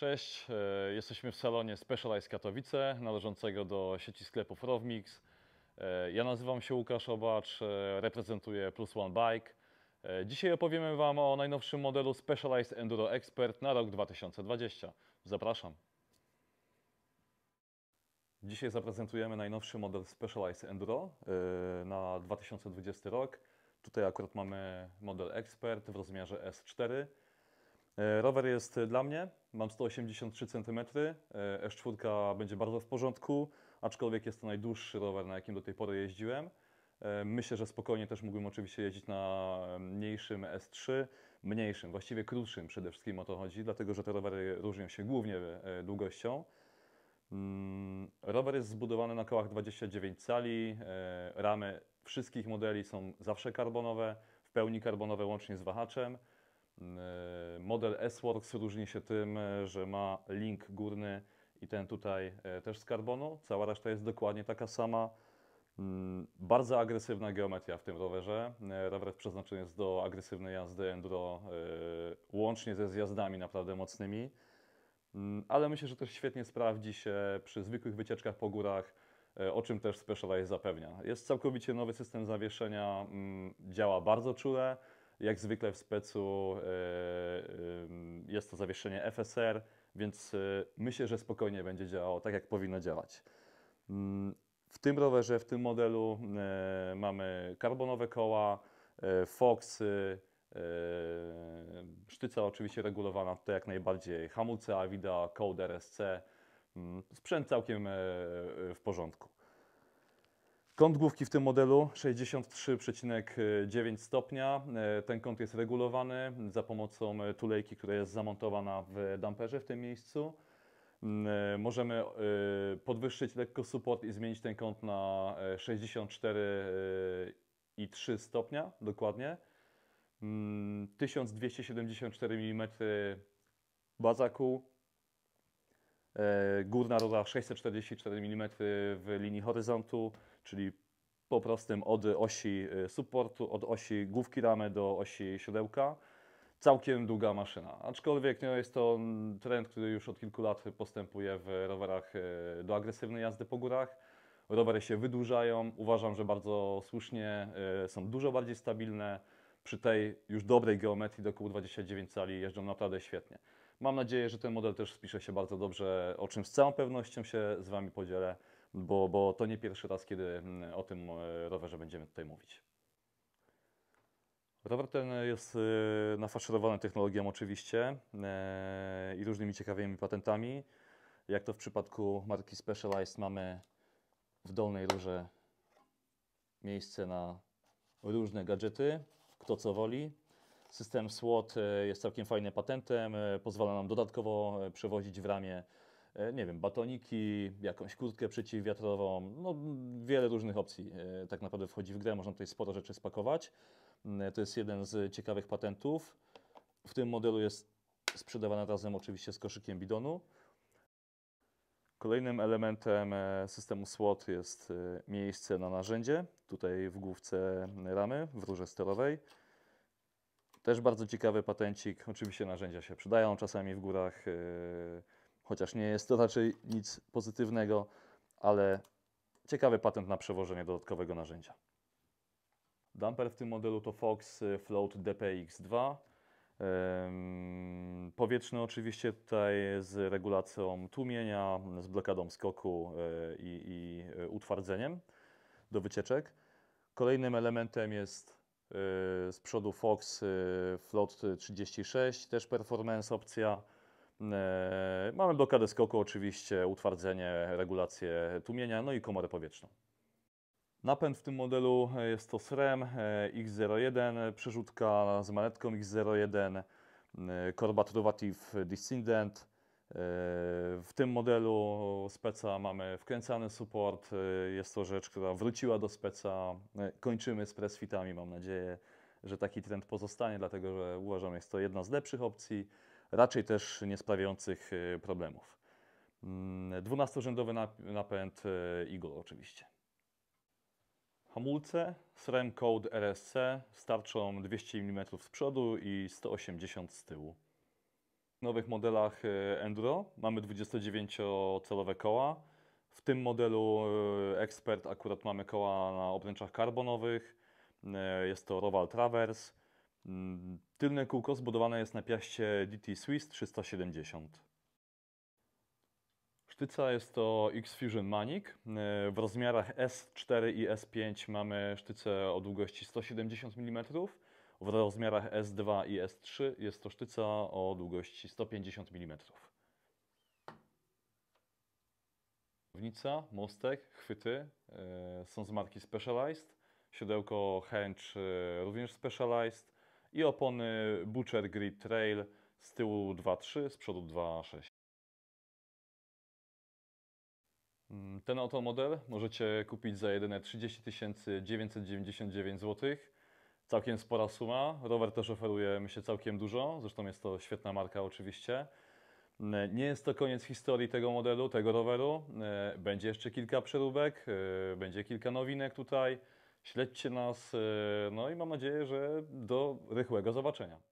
Cześć, e, jesteśmy w salonie Specialized Katowice, należącego do sieci sklepów Rowmix. E, ja nazywam się Łukasz Obacz, e, reprezentuję Plus One Bike. Dzisiaj opowiemy Wam o najnowszym modelu Specialized Enduro Expert na rok 2020. Zapraszam. Dzisiaj zaprezentujemy najnowszy model Specialized Enduro na 2020 rok. Tutaj akurat mamy model Expert w rozmiarze S4. E, rower jest dla mnie, mam 183 cm, S4 będzie bardzo w porządku, aczkolwiek jest to najdłuższy rower, na jakim do tej pory jeździłem. E, myślę, że spokojnie też mógłbym oczywiście jeździć na e, mniejszym S3, mniejszym, właściwie krótszym przede wszystkim o to chodzi, dlatego że te rowery różnią się głównie długością. Mm, rower jest zbudowany na kołach 29 cali, ramy wszystkich modeli są zawsze karbonowe, w pełni karbonowe łącznie z wahaczem. E, model S-Works różni się tym, e, że ma link górny i ten tutaj e, też z karbonu. Cała reszta jest dokładnie taka sama. Mm, bardzo agresywna geometria w tym rowerze. Rower przeznaczony jest do agresywnej jazdy enduro, łącznie ze zjazdami naprawdę mocnymi. Mm, ale myślę, że też świetnie sprawdzi się przy zwykłych wycieczkach po górach, o czym też Specialized zapewnia. Jest całkowicie nowy system zawieszenia, mm, działa bardzo czule. Jak zwykle w specu e, e, jest to zawieszenie FSR, więc e, myślę, że spokojnie będzie działało tak, jak powinno działać. Mm, w tym rowerze, w tym modelu mamy karbonowe koła, Foxy, sztyca oczywiście regulowana tutaj jak najbardziej, hamulce Avida, Code RSC, mm, sprzęt całkiem w porządku. Kąt główki w tym modelu 63,9 stopnia. E, ten kąt jest regulowany za pomocą e, tulejki, która jest zamontowana w damperze w tym miejscu. Mm, e, możemy podwyższyć lekko support i zmienić ten kąt na 64,3 stopnia dokładnie. 1274 mm baza kół. Górna roda 644 mm w linii horyzontu czyli po prostu od osi y, supportu, od osi główki ramy do osi siodełka. Całkiem długa maszyna, aczkolwiek nie no, jest to trend, który już od kilku lat postępuje w rowerach y, do agresywnej jazdy po górach. Rowery się wydłużają, uważam, że bardzo słusznie, y, są dużo bardziej stabilne. Przy tej już dobrej geometrii do kół 29 cali jeżdżą naprawdę świetnie. Mam nadzieję, że ten model też spisze się bardzo dobrze, o czym z całą pewnością się z Wami podzielę bo, bo to nie pierwszy raz, kiedy mm, o tym e, rowerze będziemy tutaj mówić. Rower ten jest e, nafaszerowany technologią oczywiście e, i różnymi ciekawymi patentami. Jak to w przypadku marki Specialized mamy w dolnej rurze miejsce na różne gadżety, kto co woli. System SWOT jest całkiem fajnym patentem, pozwala nam dodatkowo przewozić w ramię E, nie wiem, batoniki, jakąś kurtkę przeciwwiatrową, no wiele różnych opcji e, tak naprawdę wchodzi w grę, można tutaj sporo rzeczy spakować. Mm, e, to jest jeden z ciekawych patentów. W tym modelu jest sprzedawana razem oczywiście z koszykiem bidonu. Kolejnym elementem systemu SWOT jest miejsce na narzędzie, tutaj w główce ramy, w rurze sterowej. Też bardzo ciekawy patencik, oczywiście narzędzia się przydają czasami w górach, chociaż nie jest to raczej nic pozytywnego, ale ciekawy patent na przewożenie dodatkowego narzędzia. Dumper w tym modelu to Fox y, Float DPX2. Ym, powietrzny oczywiście tutaj z regulacją tłumienia, z blokadą skoku y, i, i y, utwardzeniem do wycieczek. Kolejnym elementem jest z przodu Fox Float 36, też performance opcja E, mamy blokadę skoku oczywiście, utwardzenie, regulację tłumienia, no i komorę powietrzną. Napęd w tym modelu e, jest to SREM e, X01, przerzutka z manetką X01, korba Truvative Descendant. W tym modelu speca mamy wkręcany support, jest to rzecz, która wróciła do speca. Kończymy z pressfitami, mam nadzieję, że taki trend pozostanie, dlatego że uważam, jest to jedna z lepszych opcji raczej też nie sprawiających y, problemów. 12-rzędowy mm, napęd y, Eagle oczywiście. Hamulce SRAM Code RSC starczą 200 mm z przodu i 180 z tyłu. W nowych modelach y, Enduro mamy 29-calowe koła. W tym modelu Expert akurat mamy koła na obręczach karbonowych. Jest to Roval Traverse. Mm, tylne kółko zbudowane jest na piaście DT Swiss 370. Sztyca jest to X-Fusion Manic. E, w rozmiarach S4 i S5 mamy sztycę o długości 170 mm. W rozmiarach S2 i S3 jest to sztyca o długości 150 mm. Wnica, mostek, chwyty e, są z marki Specialized. Siodełko Hench e, również Specialized i opony Butcher Grid Trail z tyłu 2.3, z przodu 2.6. Mm, ten oto model możecie kupić za jedyne 30 999 zł. Całkiem spora suma. Rower też oferuje mi się całkiem dużo. Zresztą jest to świetna marka oczywiście. Mm, nie jest to koniec historii tego modelu, tego roweru. E, będzie jeszcze kilka przeróbek, e, będzie kilka nowinek tutaj. Śledźcie nas, e, no i mam nadzieję, że do rychłego zobaczenia.